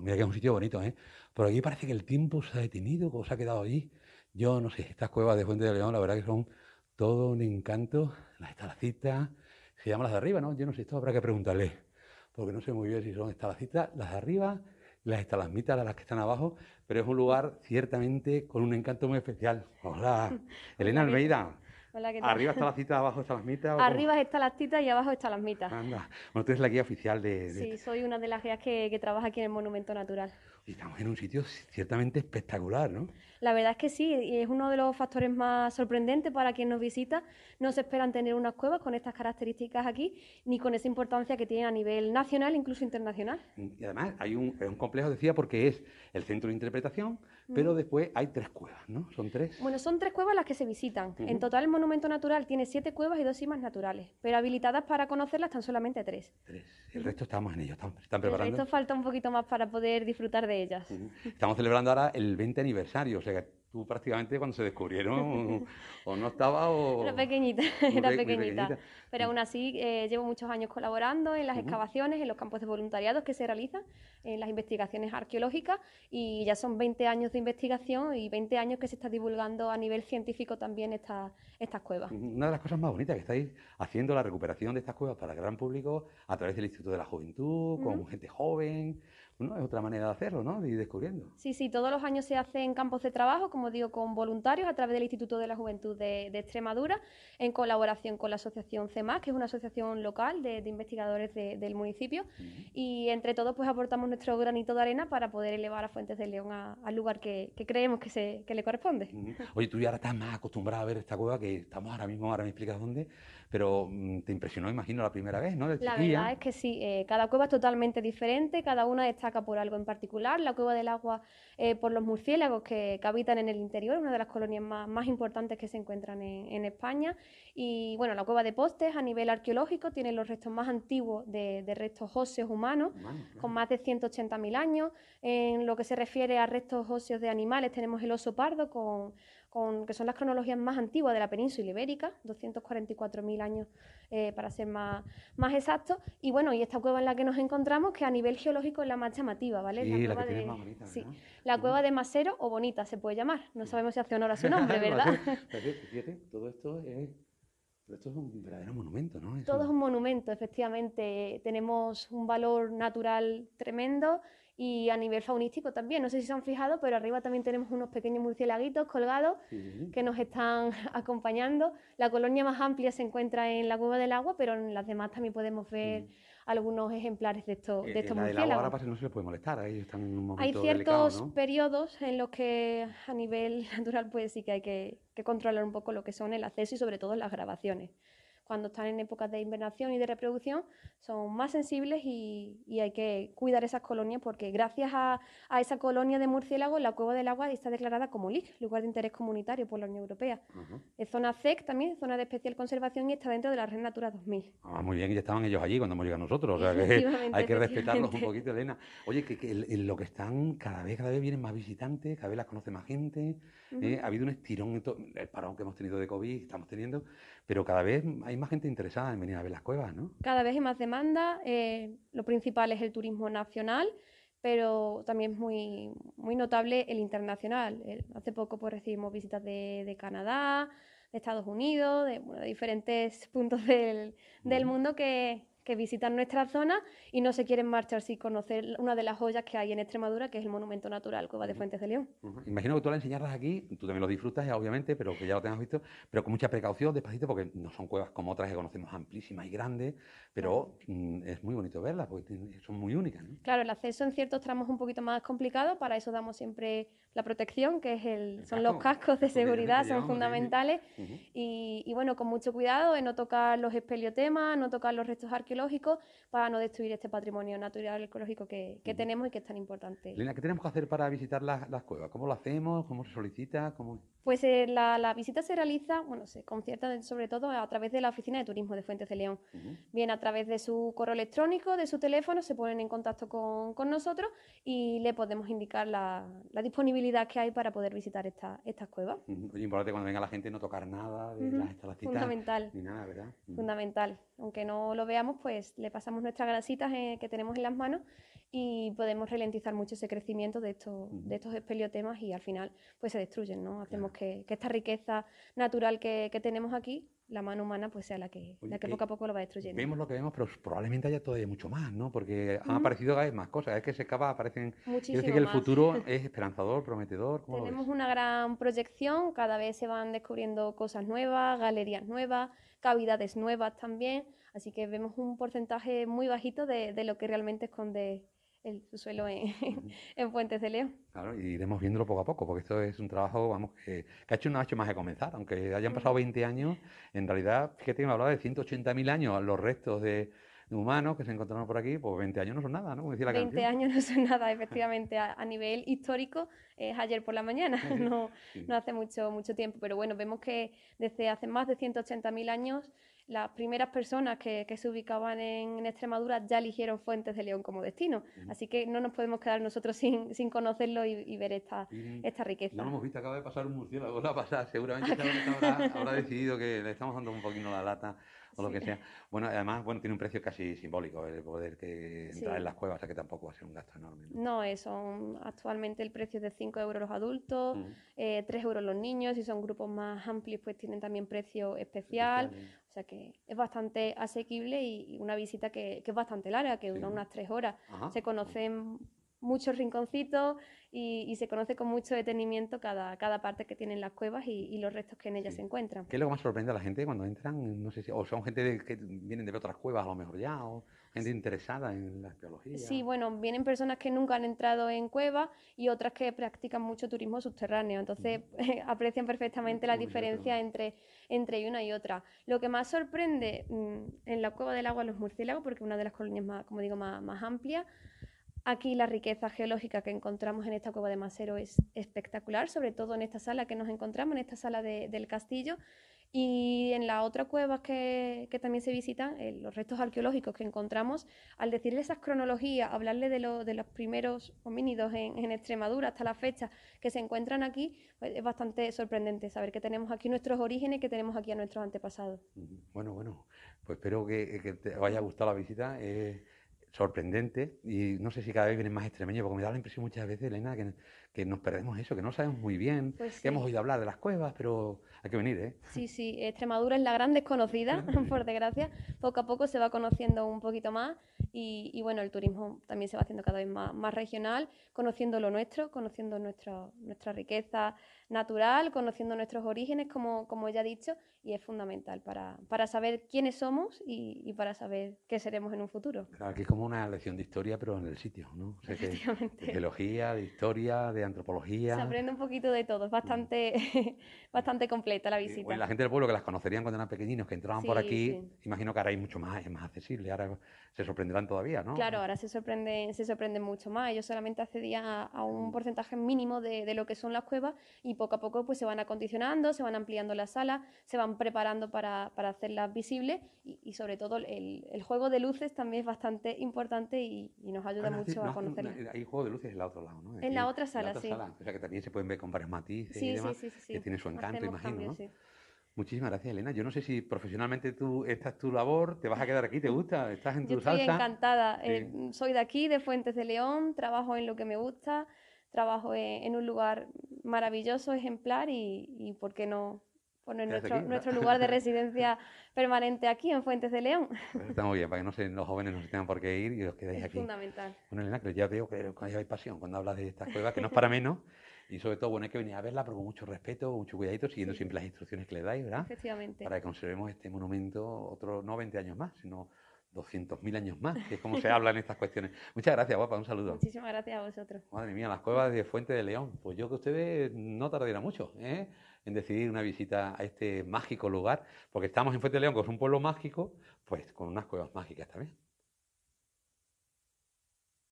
Mira que es un sitio bonito, ¿eh? Pero aquí parece que el tiempo se ha detenido o se ha quedado allí. Yo no sé, estas cuevas de Fuente de León, la verdad que son todo un encanto. Las estalacitas, se llaman las de arriba, ¿no? Yo no sé, esto habrá que preguntarle, porque no sé muy bien si son estalacitas las de arriba, las estalagmitas, las que están abajo, pero es un lugar ciertamente con un encanto muy especial. Hola, Elena Almeida. Arriba está la cita, abajo está las mitas. Arriba está las citas y abajo está las mitas. Anda. Bueno, tú eres la guía oficial de. Sí, este. soy una de las guías que, trabaja aquí en el Monumento Natural. Y estamos en un sitio ciertamente espectacular, ¿no? La verdad es que sí, y es uno de los factores más sorprendentes para quien nos visita. No se esperan tener unas cuevas con estas características aquí, ni con esa importancia que tienen a nivel nacional, incluso internacional. Y además, hay un, es un complejo, decía, porque es el centro de interpretación, pero mm. después hay tres cuevas, ¿no? Son tres. Bueno, son tres cuevas las que se visitan. En total el monumento natural tiene siete cuevas y dos cimas naturales, pero habilitadas para conocerlas están solamente tres. Tres. El resto estamos en ellos. están, están El resto falta un poquito más para poder disfrutar de ellas. Estamos celebrando ahora el 20 aniversario, o sea que tú prácticamente cuando se descubrieron o, no estaba o... Era pequeñita, era pequeñita pero aún así eh, llevo muchos años colaborando en las excavaciones, en los campos de voluntariados que se realizan, en las investigaciones arqueológicas y ya son 20 años de investigación y 20 años que se está divulgando a nivel científico también estas estas cuevas. Una de las cosas más bonitas que estáis haciendo la recuperación de estas cuevas para el gran público a través del Instituto de la Juventud, con gente joven, es otra manera de hacerlo, ¿no? De ir descubriendo. Sí, sí, todos los años se hace en campos de trabajo, como digo, con voluntarios a través del Instituto de la Juventud de, de Extremadura, en colaboración con la Asociación C más, que es una asociación local de, investigadores del municipio, y entre todos pues aportamos nuestro granito de arena para poder elevar a Fuentes del León al lugar que, creemos que, se, le corresponde. Oye, tú ya estás más acostumbrada a ver esta cueva, que estamos ahora mismo, ahora me explicas dónde, pero mm, te impresionó, imagino, la primera vez, ¿no? la verdad es que sí, eh, cada cueva es totalmente diferente, cada una destaca por algo en particular, la cueva del agua eh, por los murciélagos que, habitan en el interior, una de las colonias más, más importantes que se encuentran en, en España, y bueno, la cueva de Postes, a nivel arqueológico, tiene los restos más antiguos de, restos óseos humanos, con más de 180.000 años. En lo que se refiere a restos óseos de animales, tenemos el oso pardo, con, que son las cronologías más antiguas de la península ibérica, 244.000 años eh, para ser más, más exactos. Y bueno, y esta cueva en la que nos encontramos, que a nivel geológico es la más llamativa, ¿vale? la, cueva de, macero Masero o Bonita se puede llamar. No sabemos si hace honor a su nombre, ¿verdad? todo esto es pero esto es un verdadero monumento, ¿no? Todo es un monumento, efectivamente. Tenemos un valor natural tremendo y a nivel faunístico también. No sé si se han fijado, pero arriba también tenemos unos pequeños murciélaguitos colgados que nos están acompañando. La colonia más amplia se encuentra en la cueva del agua, pero en las demás también podemos ver... Mm algunos ejemplares de, estos, de eh, estos la murciélagos. La no se les puede molestar, ...ahí están en un momento Hay ciertos periodos en los que a nivel natural pues sí que hay que, que, controlar un poco lo que son el acceso y sobre todo las grabaciones cuando están en épocas de invernación y de reproducción, son más sensibles y, hay que cuidar esas colonias porque gracias a, esa colonia de murciélagos la Cueva del Agua está declarada como LIC, lugar de interés comunitario por la Unión Europea. Es zona CEC e también, zona de especial conservación y está dentro de la Red Natura 2000. Ah, muy bien, y estaban ellos allí cuando hemos llegado nosotros, o sea que hay que respetarlos un poquito, Elena. Oye, que, en lo que están, cada vez, cada vez vienen más visitantes, cada vez las conoce más gente, ¿eh? ha habido un estirón, el parón que hemos tenido de COVID, estamos teniendo, pero cada vez hay más gente interesada en venir a ver las cuevas, ¿no? Cada vez hay más demanda. Eh, lo principal es el turismo nacional, pero también es muy, muy notable el internacional. Eh, hace poco pues, recibimos visitas de, Canadá, de Estados Unidos, de, de diferentes puntos del, del mundo que, que visitan nuestra zona y no se quieren marchar sin conocer una de las joyas que hay en Extremadura, que es el Monumento Natural Cueva de Fuentes de León. Imagino que tú la enseñarlas aquí, tú también lo disfrutas, eh, obviamente, pero que ya lo tengas visto, pero con mucha precaución, despacito, porque no son cuevas como otras que conocemos amplísimas y grandes, pero mm, es muy bonito verlas, porque son muy únicas. Claro, el acceso en ciertos tramos es un poquito más complicado, para eso damos siempre la protección, que es el, son los cascos de seguridad, son fundamentales, y, bueno, con mucho cuidado en eh, no tocar los espeleotemas, no tocar los restos arqueológicos, arqueológico para no destruir este patrimonio natural ecológico que, tenemos y que es tan importante. Lina, ¿qué tenemos que hacer para visitar las, cuevas? ¿Cómo lo hacemos? ¿Cómo se solicita? Pues eh, la, visita se realiza, bueno, se concierta sobre todo a través de la Oficina de Turismo de Fuentes de León. Viene Bien, a través de su correo electrónico, de su teléfono, se ponen en contacto con, nosotros y le podemos indicar la, disponibilidad que hay para poder visitar estas cuevas. Es importante cuando venga la gente no tocar nada de las estalactitas. Fundamental. Ni nada, ¿verdad? Fundamental. Aunque no lo veamos, pues le pasamos nuestras grasitas eh, que tenemos en las manos y podemos ralentizar mucho ese crecimiento de estos, de y al final pues se destruyen, ¿no? Hacemos que, esta riqueza natural que tenemos aquí la mano humana pues sea la que, la que, poco a poco lo va destruyendo. Vemos lo que vemos, pero probablemente haya todavía mucho más, ¿no? Porque han aparecido cada vez más cosas. Es que se acaba, aparecen... Muchísimo decir que el futuro es esperanzador, prometedor. Tenemos una gran proyección, cada vez se van descubriendo cosas nuevas, galerías nuevas, cavidades nuevas también. Así que vemos un porcentaje muy bajito de, de lo que realmente esconde el suelo en, en Fuentes de León. Claro, y iremos viéndolo poco a poco, porque esto es un trabajo, vamos, que, que ha hecho, no ha hecho más que comenzar, aunque hayan pasado 20 años, en realidad, fíjate, me hablaba de 180.000 años, los restos de, humanos que se encontraron por aquí, pues 20 años no son nada, ¿no? Como 20 años no son nada, efectivamente, a, nivel histórico es ayer por la mañana, no, no hace mucho, mucho tiempo, pero bueno, vemos que desde hace más de 180.000 años las primeras personas que, se ubicaban en, Extremadura ya eligieron Fuentes de León como destino. Así que no nos podemos quedar nosotros sin, conocerlo y, ver esta, esta riqueza. No lo hemos visto, acaba de pasar un murciélago, la pasada. Seguramente ahora habrá, decidido que le estamos dando un poquito la lata o lo que sea. Bueno, además, bueno, tiene un precio casi simbólico el poder que entrar en las cuevas, que tampoco va a ser un gasto enorme. No, eh, Actualmente el precio es de 5 euros los adultos, 3 eh, euros los niños. Si son grupos más amplios, pues tienen también precio especial o sea que es bastante asequible y una visita que, es bastante larga, que dura unas tres horas. Se conocen muchos rinconcitos y, se conoce con mucho detenimiento cada, cada parte que tienen las cuevas y, los restos que en ellas se encuentran. ¿Qué es lo que más sorprende a la gente cuando entran? No sé si, o son gente que vienen de otras cuevas a lo mejor ya, o gente interesada en la arqueología. Sí, bueno, vienen personas que nunca han entrado en cuevas y otras que practican mucho turismo subterráneo, entonces aprecian perfectamente la diferencia entre, entre una y otra. Lo que más sorprende mm, en la cueva del agua los murciélagos, porque es una de las colonias más, como digo, más, más amplias, Aquí la riqueza geológica que encontramos en esta cueva de Macero es espectacular, sobre todo en esta sala que nos encontramos, en esta sala del castillo. Y en la otra cuevas que, también se visitan, eh, los restos arqueológicos que encontramos, al decirle esas cronologías, hablarle de, de los primeros homínidos en, Extremadura hasta la fecha que se encuentran aquí, pues, es bastante sorprendente saber que tenemos aquí nuestros orígenes, que tenemos aquí a nuestros antepasados. Bueno, bueno, pues espero que, que te haya gustado la visita. Eh, sorprendente y no sé si cada vez vienen más extremeño porque me da la impresión muchas veces, Elena, que, que nos perdemos eso, que no sabemos muy bien, pues que hemos oído hablar de las cuevas, pero hay que venir, ¿eh? Sí, sí, Extremadura es la gran desconocida, por desgracia, poco a poco se va conociendo un poquito más y, bueno, el turismo también se va haciendo cada vez más, más regional, conociendo lo nuestro, conociendo nuestra nuestra riqueza natural, conociendo nuestros orígenes, como, como ya he dicho, y es fundamental para, para saber quiénes somos y, y para saber qué seremos en un futuro. Claro, que como una lección de historia, pero en el sitio, ¿no? de geología, de historia, de antropología. Se aprende un poquito de todo, es bastante, mm. bastante completa la visita. la gente del pueblo que las conocerían cuando eran pequeñinos, que entraban por aquí, imagino que ahora hay mucho más, es más accesible, ahora se sorprenderán todavía, ¿no? Claro, ahora se sorprenden, se sorprenden mucho más. Ellos solamente accedían a un mm. porcentaje mínimo de, lo que son las cuevas y poco a poco pues se van acondicionando, se van ampliando las salas, se van preparando para, hacerlas visibles y, sobre todo el juego de luces también es bastante importante importante y, nos ayuda ah, mucho a conocerla. hay juego de luces en la otra lado, ¿no? En, la otra sala, sí. O sea que también se pueden ver con varios matices y demás, que tiene su encanto, imagino, ¿no? Muchísimas gracias, Elena. Yo no sé si profesionalmente tú esta es tu labor, te vas a quedar aquí, te gusta, estás en tu Yo estoy encantada. Eh, soy de aquí, de Fuentes de León, trabajo en lo que me gusta, trabajo eh, en, un lugar maravilloso, ejemplar y, y ¿por qué no poner nuestro, nuestro lugar de residencia permanente aquí en Fuentes de León. está muy bien, para que no los jóvenes no se tengan por qué ir y os quedéis aquí. Es fundamental. Bueno, Elena, que ya veo que hay pasión cuando hablas de estas cuevas, que no es para menos. Y sobre todo, bueno, hay que venir a verla, pero con mucho respeto, mucho cuidadito, siguiendo siempre las instrucciones que le dais, ¿verdad? Efectivamente. Para que conservemos este monumento otros, no 20 años más, sino 200.000 años más, que es como se habla en estas cuestiones. Muchas gracias, guapa, un saludo. Muchísimas gracias a vosotros. Madre mía, las cuevas de Fuente de León. Pues yo que ustedes no tardará mucho, ¿eh? en decidir una visita a este mágico lugar, porque estamos en Fuente León, que es un pueblo mágico, pues con unas cuevas mágicas también.